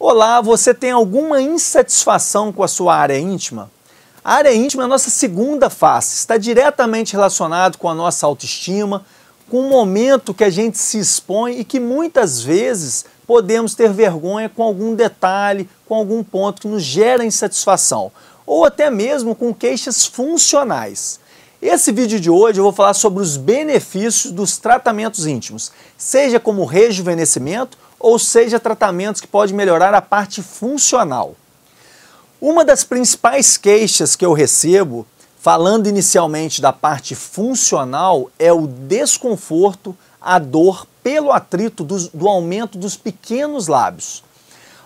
Olá, você tem alguma insatisfação com a sua área íntima? A área íntima é a nossa segunda face, está diretamente relacionado com a nossa autoestima, com o momento que a gente se expõe e que muitas vezes podemos ter vergonha com algum detalhe, com algum ponto que nos gera insatisfação, ou até mesmo com queixas funcionais. Esse vídeo de hoje eu vou falar sobre os benefícios dos tratamentos íntimos, seja como rejuvenescimento ou seja, tratamentos que podem melhorar a parte funcional. Uma das principais queixas que eu recebo, falando inicialmente da parte funcional, é o desconforto, a dor pelo atrito do, do aumento dos pequenos lábios.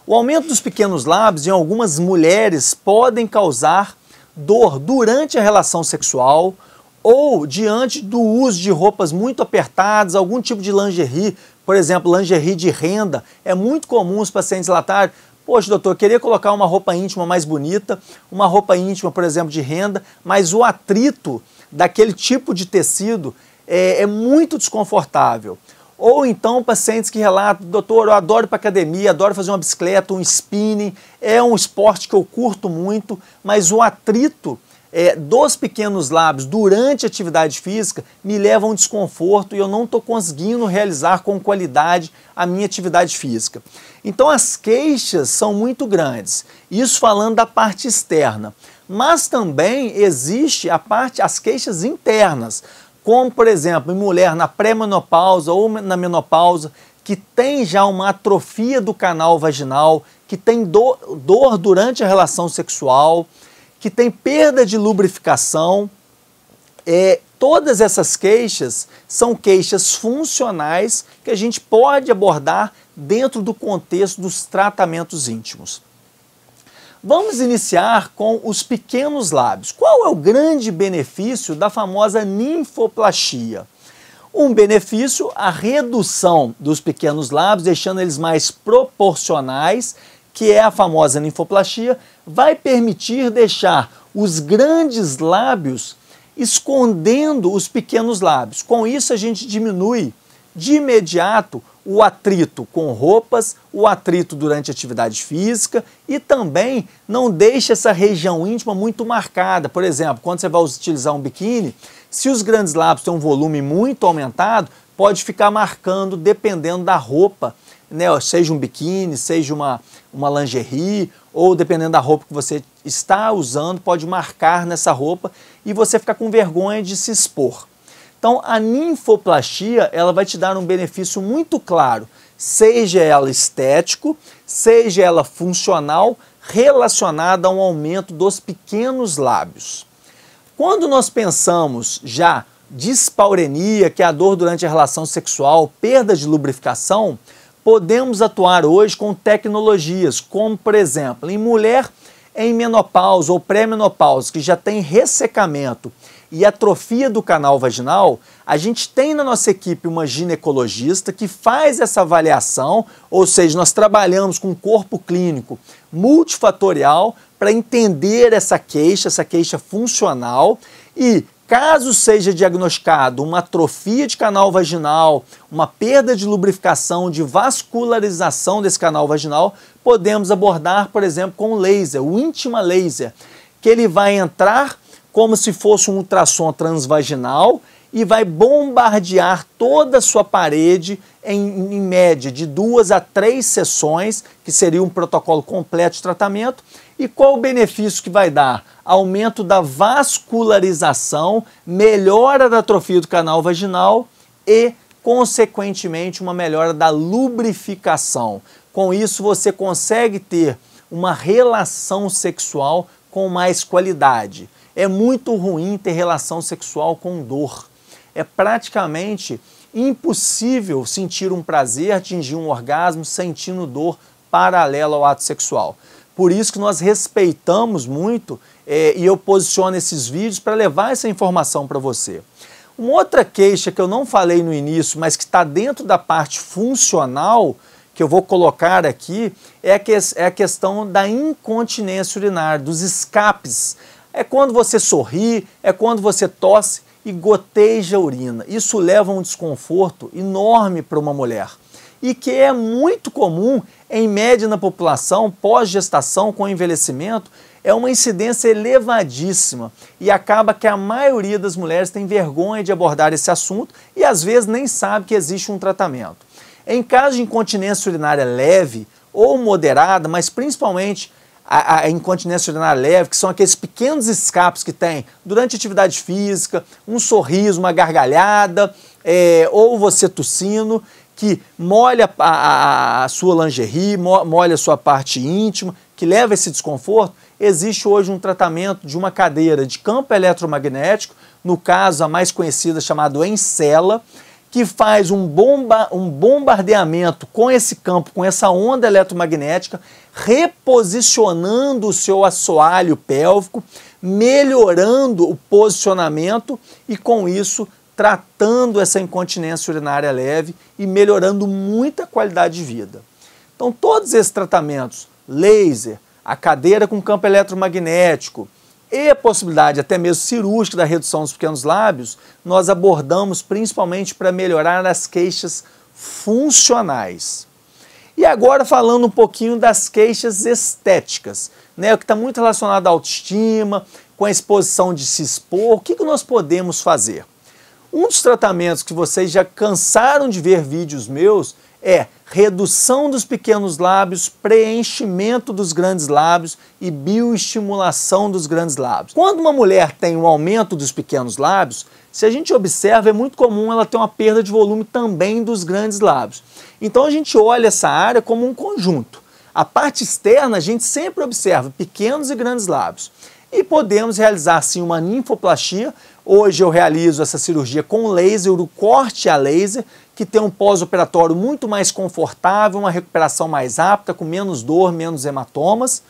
O aumento dos pequenos lábios em algumas mulheres podem causar dor durante a relação sexual ou diante do uso de roupas muito apertadas, algum tipo de lingerie por exemplo, lingerie de renda. É muito comum os pacientes relatarem, Poxa, doutor, queria colocar uma roupa íntima mais bonita, uma roupa íntima, por exemplo, de renda, mas o atrito daquele tipo de tecido é, é muito desconfortável. Ou então pacientes que relatam, doutor, eu adoro para academia, adoro fazer uma bicicleta, um spinning, é um esporte que eu curto muito, mas o atrito é, dos pequenos lábios durante a atividade física me levam a um desconforto e eu não estou conseguindo realizar com qualidade a minha atividade física. Então as queixas são muito grandes. Isso falando da parte externa. Mas também existe a parte, as queixas internas, como por exemplo, em mulher na pré-menopausa ou na menopausa, que tem já uma atrofia do canal vaginal, que tem do, dor durante a relação sexual que tem perda de lubrificação. É, todas essas queixas são queixas funcionais que a gente pode abordar dentro do contexto dos tratamentos íntimos. Vamos iniciar com os pequenos lábios. Qual é o grande benefício da famosa ninfoplastia? Um benefício, a redução dos pequenos lábios, deixando eles mais proporcionais que é a famosa ninfoplastia, vai permitir deixar os grandes lábios escondendo os pequenos lábios. Com isso, a gente diminui de imediato o atrito com roupas, o atrito durante atividade física e também não deixa essa região íntima muito marcada. Por exemplo, quando você vai utilizar um biquíni, se os grandes lábios têm um volume muito aumentado, pode ficar marcando dependendo da roupa, né? seja um biquíni, seja uma, uma lingerie, ou dependendo da roupa que você está usando, pode marcar nessa roupa e você ficar com vergonha de se expor. Então, a ninfoplastia, ela vai te dar um benefício muito claro, seja ela estético, seja ela funcional, relacionada a um aumento dos pequenos lábios. Quando nós pensamos já dispaurenia, que é a dor durante a relação sexual, perda de lubrificação, podemos atuar hoje com tecnologias, como por exemplo, em mulher em menopausa ou pré-menopausa que já tem ressecamento e atrofia do canal vaginal, a gente tem na nossa equipe uma ginecologista que faz essa avaliação, ou seja, nós trabalhamos com um corpo clínico multifatorial para entender essa queixa, essa queixa funcional e Caso seja diagnosticado uma atrofia de canal vaginal, uma perda de lubrificação, de vascularização desse canal vaginal, podemos abordar, por exemplo, com o laser, o íntima laser, que ele vai entrar como se fosse um ultrassom transvaginal e vai bombardear toda a sua parede em, em, média de duas a três sessões, que seria um protocolo completo de tratamento. E qual o benefício que vai dar? Aumento da vascularização, melhora da atrofia do canal vaginal e, consequentemente, uma melhora da lubrificação. Com isso, você consegue ter uma relação sexual com mais qualidade. É muito ruim ter relação sexual com dor é praticamente impossível sentir um prazer, atingir um orgasmo sentindo dor paralela ao ato sexual. Por isso que nós respeitamos muito é, e eu posiciono esses vídeos para levar essa informação para você. Uma outra queixa que eu não falei no início, mas que está dentro da parte funcional, que eu vou colocar aqui, é a, que, é a questão da incontinência urinária, dos escapes. É quando você sorri, é quando você tosse e goteja urina. Isso leva a um desconforto enorme para uma mulher e que é muito comum, em média, na população pós-gestação com envelhecimento, é uma incidência elevadíssima e acaba que a maioria das mulheres tem vergonha de abordar esse assunto e às vezes nem sabe que existe um tratamento. Em caso de incontinência urinária leve ou moderada, mas principalmente a, a incontinência urinária leve, que são aqueles pequenos escapos que tem durante atividade física, um sorriso, uma gargalhada, é, ou você tossindo, que molha a, a, a sua lingerie, molha a sua parte íntima, que leva esse desconforto, existe hoje um tratamento de uma cadeira de campo eletromagnético, no caso a mais conhecida chamada Encela, que faz um, bomba, um bombardeamento com esse campo, com essa onda eletromagnética, reposicionando o seu assoalho pélvico, melhorando o posicionamento e com isso tratando essa incontinência urinária leve e melhorando muita qualidade de vida. Então todos esses tratamentos, laser, a cadeira com campo eletromagnético, e a possibilidade até mesmo cirúrgica da redução dos pequenos lábios, nós abordamos principalmente para melhorar as queixas funcionais. E agora falando um pouquinho das queixas estéticas, né? O que está muito relacionado à autoestima, com a exposição de se expor, o que, que nós podemos fazer? Um dos tratamentos que vocês já cansaram de ver vídeos meus é redução dos pequenos lábios, preenchimento dos grandes lábios e bioestimulação dos grandes lábios. Quando uma mulher tem um aumento dos pequenos lábios, se a gente observa, é muito comum ela ter uma perda de volume também dos grandes lábios. Então a gente olha essa área como um conjunto. A parte externa a gente sempre observa pequenos e grandes lábios. E podemos realizar sim uma ninfoplastia. Hoje eu realizo essa cirurgia com laser, o corte a laser, que tem um pós-operatório muito mais confortável, uma recuperação mais apta, com menos dor, menos hematomas.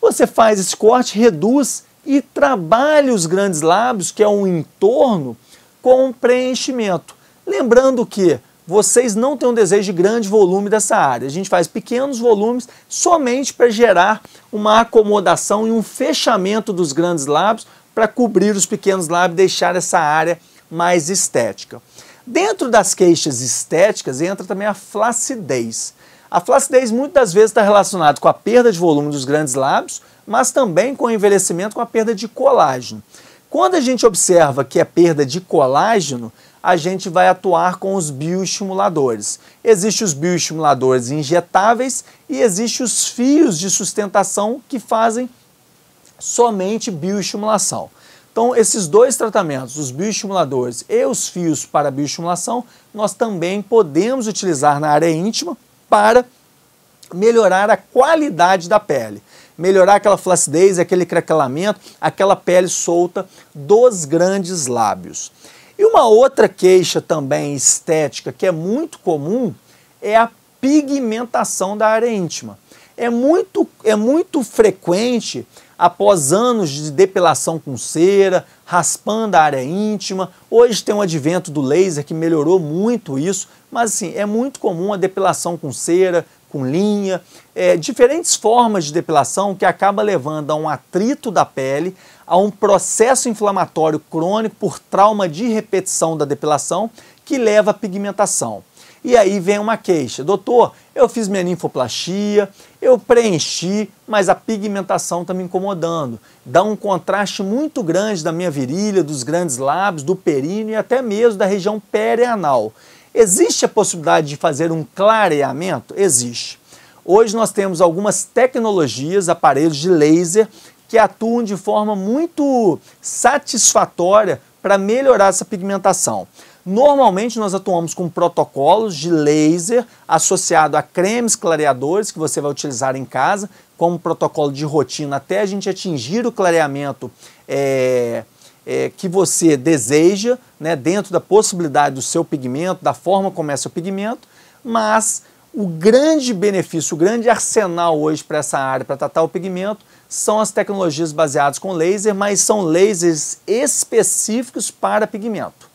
Você faz esse corte, reduz e trabalha os grandes lábios, que é um entorno, com preenchimento. Lembrando que vocês não têm um desejo de grande volume dessa área. A gente faz pequenos volumes somente para gerar uma acomodação e um fechamento dos grandes lábios para cobrir os pequenos lábios, e deixar essa área mais estética. Dentro das queixas estéticas entra também a flacidez. A flacidez muitas das vezes está relacionada com a perda de volume dos grandes lábios, mas também com o envelhecimento, com a perda de colágeno. Quando a gente observa que é perda de colágeno, a gente vai atuar com os bioestimuladores. Existem os bioestimuladores injetáveis e existem os fios de sustentação que fazem somente bioestimulação. Então, esses dois tratamentos, os bioestimuladores e os fios para bioestimulação, nós também podemos utilizar na área íntima para melhorar a qualidade da pele, melhorar aquela flacidez, aquele craquelamento, aquela pele solta dos grandes lábios. E uma outra queixa também estética que é muito comum é a pigmentação da área íntima. É muito, é muito frequente após anos de depilação com cera, raspando a área íntima. Hoje tem o um advento do laser que melhorou muito isso, mas assim, é muito comum a depilação com cera, com linha, é, diferentes formas de depilação que acaba levando a um atrito da pele, a um processo inflamatório crônico por trauma de repetição da depilação que leva à pigmentação. E aí vem uma queixa: doutor, eu fiz minha linfoplastia, eu preenchi, mas a pigmentação está me incomodando. Dá um contraste muito grande da minha virilha, dos grandes lábios, do períneo e até mesmo da região perianal. Existe a possibilidade de fazer um clareamento? Existe. Hoje nós temos algumas tecnologias, aparelhos de laser, que atuam de forma muito satisfatória para melhorar essa pigmentação. Normalmente nós atuamos com protocolos de laser associado a cremes clareadores que você vai utilizar em casa, como protocolo de rotina, até a gente atingir o clareamento é, é, que você deseja, né, dentro da possibilidade do seu pigmento, da forma como é seu pigmento, mas o grande benefício, o grande arsenal hoje para essa área, para tratar o pigmento, são as tecnologias baseadas com laser, mas são lasers específicos para pigmento.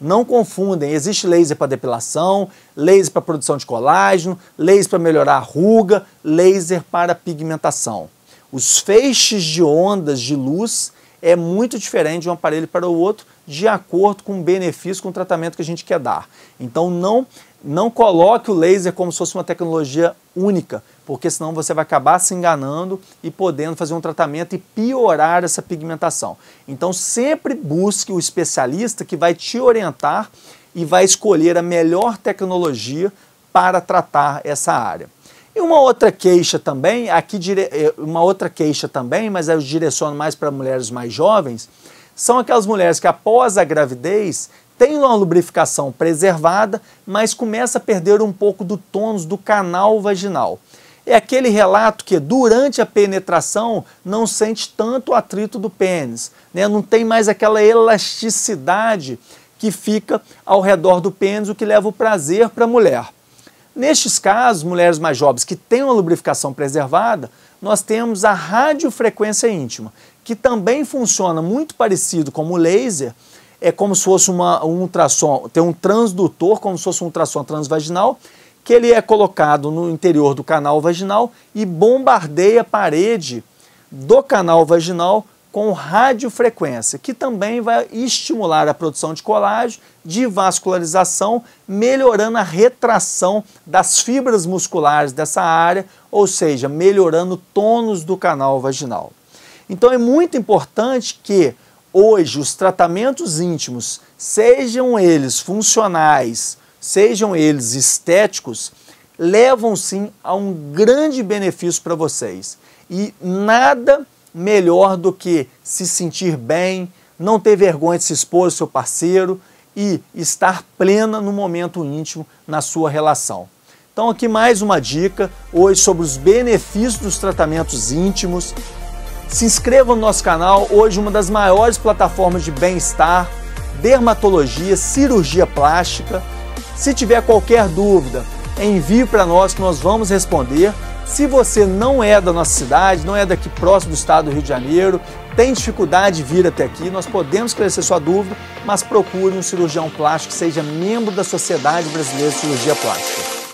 Não confundem, existe laser para depilação, laser para produção de colágeno, laser para melhorar a ruga, laser para pigmentação. Os feixes de ondas de luz é muito diferente de um aparelho para o outro, de acordo com o benefício, com o tratamento que a gente quer dar. Então não não coloque o laser como se fosse uma tecnologia única, porque senão você vai acabar se enganando e podendo fazer um tratamento e piorar essa pigmentação. Então sempre busque o especialista que vai te orientar e vai escolher a melhor tecnologia para tratar essa área. E uma outra queixa também, aqui eh, uma outra queixa também, mas eu direciono mais para mulheres mais jovens, são aquelas mulheres que após a gravidez tem uma lubrificação preservada, mas começa a perder um pouco do tônus do canal vaginal. É aquele relato que durante a penetração não sente tanto o atrito do pênis, né? não tem mais aquela elasticidade que fica ao redor do pênis, o que leva o prazer para a mulher. Nestes casos, mulheres mais jovens que têm uma lubrificação preservada, nós temos a radiofrequência íntima, que também funciona muito parecido como o laser, é como se fosse uma, um ultrassom, tem um transdutor, como se fosse um ultrassom transvaginal, que ele é colocado no interior do canal vaginal e bombardeia a parede do canal vaginal com radiofrequência, que também vai estimular a produção de colágeno, de vascularização, melhorando a retração das fibras musculares dessa área, ou seja, melhorando o tônus do canal vaginal. Então é muito importante que hoje os tratamentos íntimos, sejam eles funcionais, sejam eles estéticos, levam sim a um grande benefício para vocês. E nada melhor do que se sentir bem, não ter vergonha de se expor ao seu parceiro e estar plena no momento íntimo na sua relação. Então, aqui mais uma dica hoje sobre os benefícios dos tratamentos íntimos, se inscreva no nosso canal, hoje uma das maiores plataformas de bem-estar, dermatologia, cirurgia plástica. Se tiver qualquer dúvida, envie para nós que nós vamos responder. Se você não é da nossa cidade, não é daqui próximo do estado do Rio de Janeiro, tem dificuldade de vir até aqui, nós podemos esclarecer sua dúvida, mas procure um cirurgião plástico que seja membro da Sociedade Brasileira de Cirurgia Plástica.